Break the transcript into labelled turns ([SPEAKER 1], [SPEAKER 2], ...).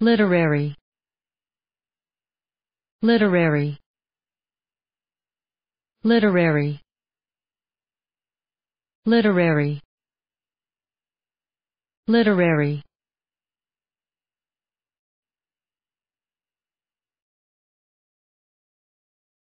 [SPEAKER 1] literary literary literary literary literary